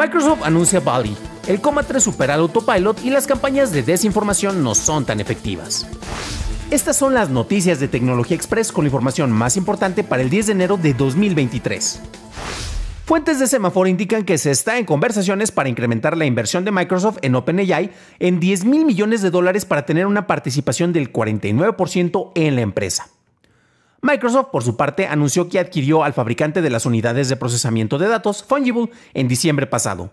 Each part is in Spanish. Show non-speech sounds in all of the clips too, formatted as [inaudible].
Microsoft anuncia Bali. El Coma 3 supera el autopilot y las campañas de desinformación no son tan efectivas. Estas son las noticias de Tecnología Express con la información más importante para el 10 de enero de 2023. Fuentes de Semafor indican que se está en conversaciones para incrementar la inversión de Microsoft en OpenAI en 10 mil millones de dólares para tener una participación del 49% en la empresa. Microsoft, por su parte, anunció que adquirió al fabricante de las unidades de procesamiento de datos, Fungible, en diciembre pasado.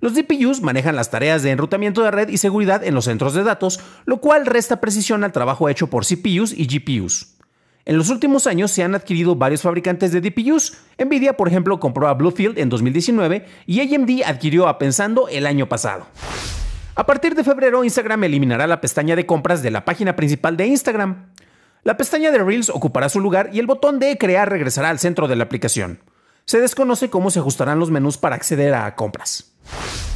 Los DPUs manejan las tareas de enrutamiento de red y seguridad en los centros de datos, lo cual resta precisión al trabajo hecho por CPUs y GPUs. En los últimos años se han adquirido varios fabricantes de DPUs. Nvidia, por ejemplo, compró a Bluefield en 2019 y AMD adquirió a Pensando el año pasado. A partir de febrero, Instagram eliminará la pestaña de compras de la página principal de Instagram. La pestaña de Reels ocupará su lugar y el botón de crear regresará al centro de la aplicación. Se desconoce cómo se ajustarán los menús para acceder a compras.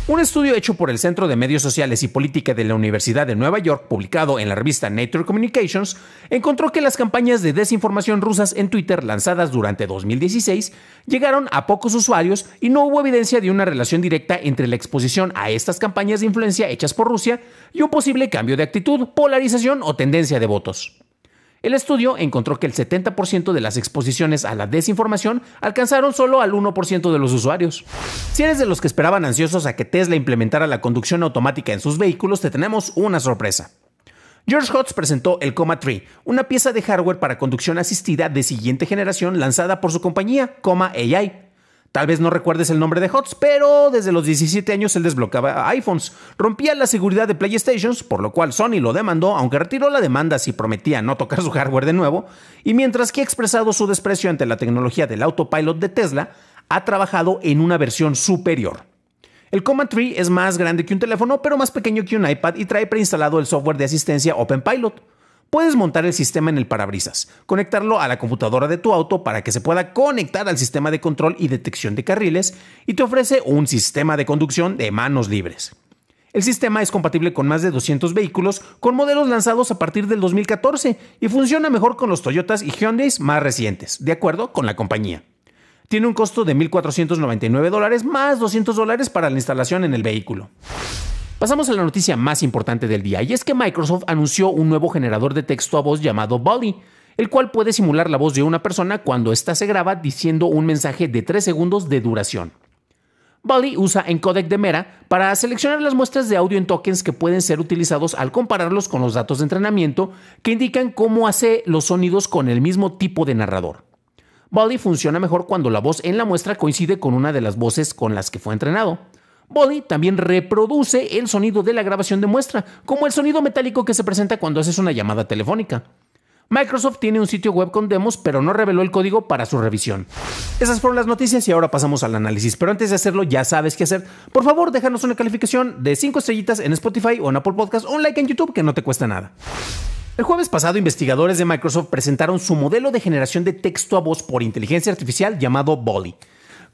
Un estudio hecho por el Centro de Medios Sociales y Política de la Universidad de Nueva York, publicado en la revista Nature Communications, encontró que las campañas de desinformación rusas en Twitter lanzadas durante 2016 llegaron a pocos usuarios y no hubo evidencia de una relación directa entre la exposición a estas campañas de influencia hechas por Rusia y un posible cambio de actitud, polarización o tendencia de votos. El estudio encontró que el 70% de las exposiciones a la desinformación alcanzaron solo al 1% de los usuarios. Si eres de los que esperaban ansiosos a que Tesla implementara la conducción automática en sus vehículos, te tenemos una sorpresa. George Hotz presentó el Coma 3, una pieza de hardware para conducción asistida de siguiente generación lanzada por su compañía, Coma AI, Tal vez no recuerdes el nombre de Hotz, pero desde los 17 años él desbloqueaba iPhones. Rompía la seguridad de PlayStations, por lo cual Sony lo demandó, aunque retiró la demanda si prometía no tocar su hardware de nuevo. Y mientras que ha expresado su desprecio ante la tecnología del autopilot de Tesla, ha trabajado en una versión superior. El Command Tree es más grande que un teléfono, pero más pequeño que un iPad y trae preinstalado el software de asistencia OpenPilot. Puedes montar el sistema en el parabrisas, conectarlo a la computadora de tu auto para que se pueda conectar al sistema de control y detección de carriles y te ofrece un sistema de conducción de manos libres. El sistema es compatible con más de 200 vehículos con modelos lanzados a partir del 2014 y funciona mejor con los Toyotas y Hyundai más recientes, de acuerdo con la compañía. Tiene un costo de 1.499 dólares más 200 dólares para la instalación en el vehículo. Pasamos a la noticia más importante del día, y es que Microsoft anunció un nuevo generador de texto a voz llamado Bali, el cual puede simular la voz de una persona cuando ésta se graba diciendo un mensaje de 3 segundos de duración. Bali usa encodec de Mera para seleccionar las muestras de audio en tokens que pueden ser utilizados al compararlos con los datos de entrenamiento que indican cómo hace los sonidos con el mismo tipo de narrador. Bali funciona mejor cuando la voz en la muestra coincide con una de las voces con las que fue entrenado. Body también reproduce el sonido de la grabación de muestra, como el sonido metálico que se presenta cuando haces una llamada telefónica. Microsoft tiene un sitio web con demos, pero no reveló el código para su revisión. Esas fueron las noticias y ahora pasamos al análisis. Pero antes de hacerlo, ya sabes qué hacer. Por favor, déjanos una calificación de 5 estrellitas en Spotify o en Apple Podcasts o un like en YouTube que no te cuesta nada. El jueves pasado, investigadores de Microsoft presentaron su modelo de generación de texto a voz por inteligencia artificial llamado Bolly.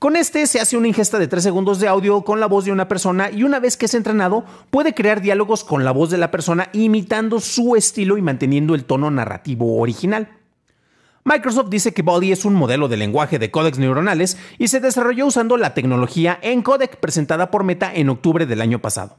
Con este se hace una ingesta de 3 segundos de audio con la voz de una persona y una vez que es entrenado puede crear diálogos con la voz de la persona imitando su estilo y manteniendo el tono narrativo original. Microsoft dice que Body es un modelo de lenguaje de códex neuronales y se desarrolló usando la tecnología ENCODEC presentada por Meta en octubre del año pasado.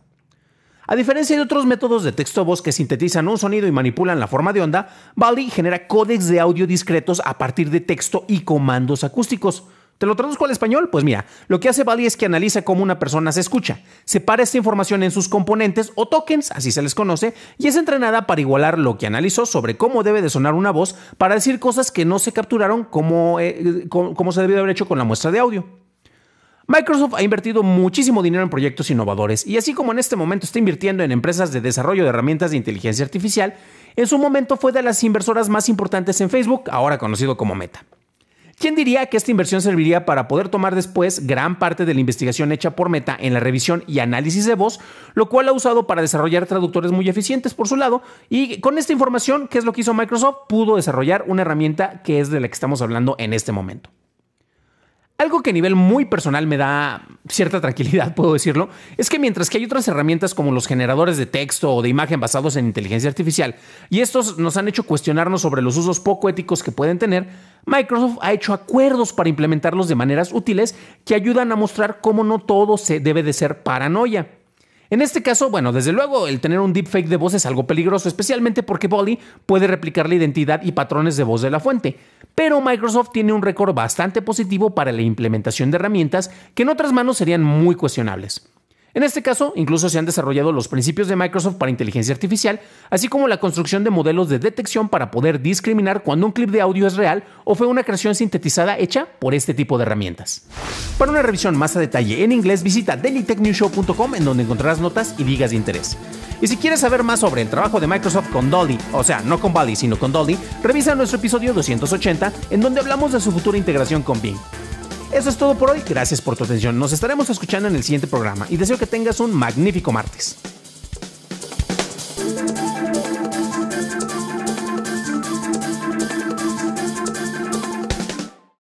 A diferencia de otros métodos de texto voz que sintetizan un sonido y manipulan la forma de onda, Bali genera códex de audio discretos a partir de texto y comandos acústicos. ¿Te lo traduzco al español? Pues mira, lo que hace Bali es que analiza cómo una persona se escucha, separa esta información en sus componentes o tokens, así se les conoce, y es entrenada para igualar lo que analizó sobre cómo debe de sonar una voz para decir cosas que no se capturaron como, eh, se debió haber hecho con la muestra de audio. Microsoft ha invertido muchísimo dinero en proyectos innovadores y así como en este momento está invirtiendo en empresas de desarrollo de herramientas de inteligencia artificial, en su momento fue de las inversoras más importantes en Facebook, ahora conocido como Meta. ¿Quién diría que esta inversión serviría para poder tomar después gran parte de la investigación hecha por Meta en la revisión y análisis de voz, lo cual ha usado para desarrollar traductores muy eficientes por su lado? Y con esta información, que es lo que hizo Microsoft? Pudo desarrollar una herramienta que es de la que estamos hablando en este momento. Algo que a nivel muy personal me da cierta tranquilidad, [laughs] puedo decirlo, es que mientras que hay otras herramientas como los generadores de texto o de imagen basados en inteligencia artificial, y estos nos han hecho cuestionarnos sobre los usos poco éticos que pueden tener, Microsoft ha hecho acuerdos para implementarlos de maneras útiles que ayudan a mostrar cómo no todo se debe de ser paranoia. En este caso, bueno, desde luego el tener un deepfake de voz es algo peligroso, especialmente porque Bolly puede replicar la identidad y patrones de voz de la fuente. Pero Microsoft tiene un récord bastante positivo para la implementación de herramientas que en otras manos serían muy cuestionables. En este caso, incluso se han desarrollado los principios de Microsoft para inteligencia artificial, así como la construcción de modelos de detección para poder discriminar cuando un clip de audio es real o fue una creación sintetizada hecha por este tipo de herramientas. Para una revisión más a detalle en inglés, visita dailytechnewshow.com en donde encontrarás notas y ligas de interés. Y si quieres saber más sobre el trabajo de Microsoft con Dolly, o sea, no con Bali, sino con Dolly, revisa nuestro episodio 280 en donde hablamos de su futura integración con Bing. Eso es todo por hoy. Gracias por tu atención. Nos estaremos escuchando en el siguiente programa y deseo que tengas un magnífico martes.